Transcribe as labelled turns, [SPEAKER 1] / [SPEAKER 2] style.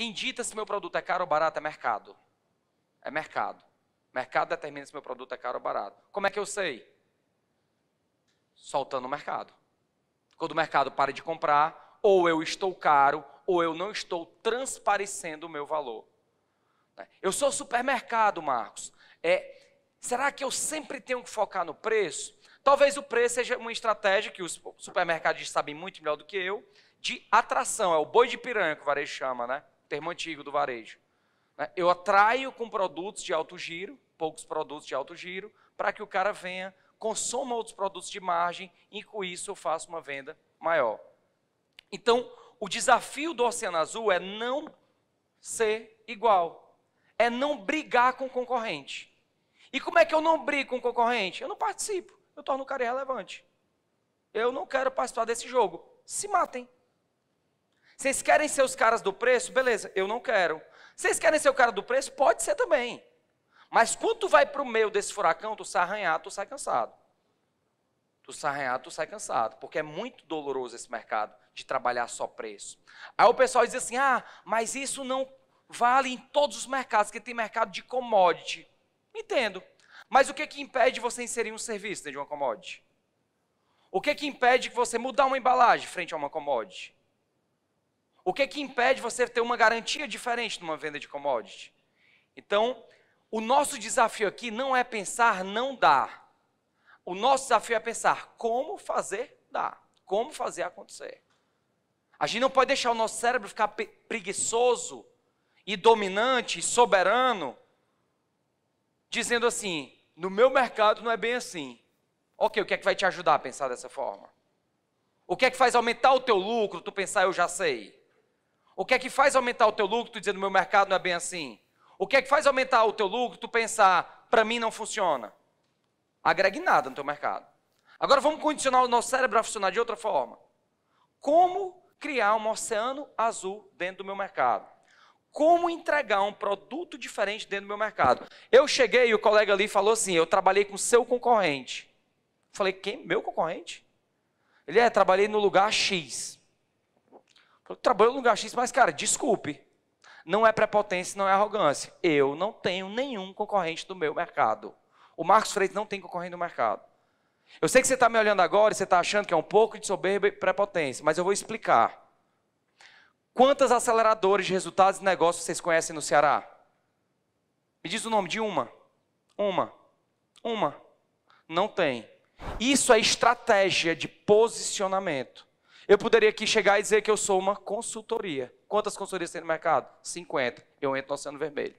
[SPEAKER 1] Quem dita se meu produto é caro ou barato é mercado. É mercado. Mercado determina se meu produto é caro ou barato. Como é que eu sei? Soltando o mercado. Quando o mercado para de comprar, ou eu estou caro, ou eu não estou transparecendo o meu valor. Né? Eu sou supermercado, Marcos. É, será que eu sempre tenho que focar no preço? Talvez o preço seja uma estratégia que os supermercados sabem muito melhor do que eu, de atração. É o boi de piranha que o varejo chama, né? termo antigo do varejo. Né? Eu atraio com produtos de alto giro, poucos produtos de alto giro, para que o cara venha, consoma outros produtos de margem e com isso eu faço uma venda maior. Então, o desafio do Oceano Azul é não ser igual, é não brigar com o concorrente. E como é que eu não brigo com o concorrente? Eu não participo, eu torno o cara irrelevante. Eu não quero participar desse jogo. Se matem. Vocês querem ser os caras do preço? Beleza, eu não quero. Vocês querem ser o cara do preço? Pode ser também. Mas quando tu vai para o meio desse furacão, tu sai arranhado, tu sai cansado. Tu sai arranhado, tu sai cansado. Porque é muito doloroso esse mercado de trabalhar só preço. Aí o pessoal diz assim: ah, mas isso não vale em todos os mercados, que tem mercado de commodity. Entendo. Mas o que que impede você inserir um serviço dentro de uma commodity? O que que impede que você mudar uma embalagem frente a uma commodity? O que é que impede você ter uma garantia diferente numa venda de commodity? Então, o nosso desafio aqui não é pensar não dar. O nosso desafio é pensar como fazer dar, como fazer acontecer. A gente não pode deixar o nosso cérebro ficar preguiçoso e dominante, e soberano, dizendo assim: no meu mercado não é bem assim. Ok, o que é que vai te ajudar a pensar dessa forma? O que é que faz aumentar o teu lucro? Tu pensar, eu já sei. O que é que faz aumentar o teu lucro? Tu dizendo, meu mercado não é bem assim. O que é que faz aumentar o teu lucro? Tu pensar, ah, para mim não funciona. Agregue nada no teu mercado. Agora vamos condicionar o nosso cérebro a funcionar de outra forma. Como criar um oceano azul dentro do meu mercado? Como entregar um produto diferente dentro do meu mercado? Eu cheguei e o colega ali falou assim: eu trabalhei com seu concorrente. Falei, quem? Meu concorrente? Ele é, trabalhei no lugar X. Eu trabalho no lugar X, mas, cara, desculpe. Não é prepotência, não é arrogância. Eu não tenho nenhum concorrente do meu mercado. O Marcos Freitas não tem concorrente do mercado. Eu sei que você está me olhando agora e você está achando que é um pouco de soberba e prepotência, mas eu vou explicar. Quantas aceleradoras de resultados de negócio vocês conhecem no Ceará? Me diz o nome de uma. Uma. Uma. Não tem. Isso é estratégia de posicionamento. Eu poderia aqui chegar e dizer que eu sou uma consultoria. Quantas consultorias tem no mercado? 50. Eu entro no Oceano Vermelho.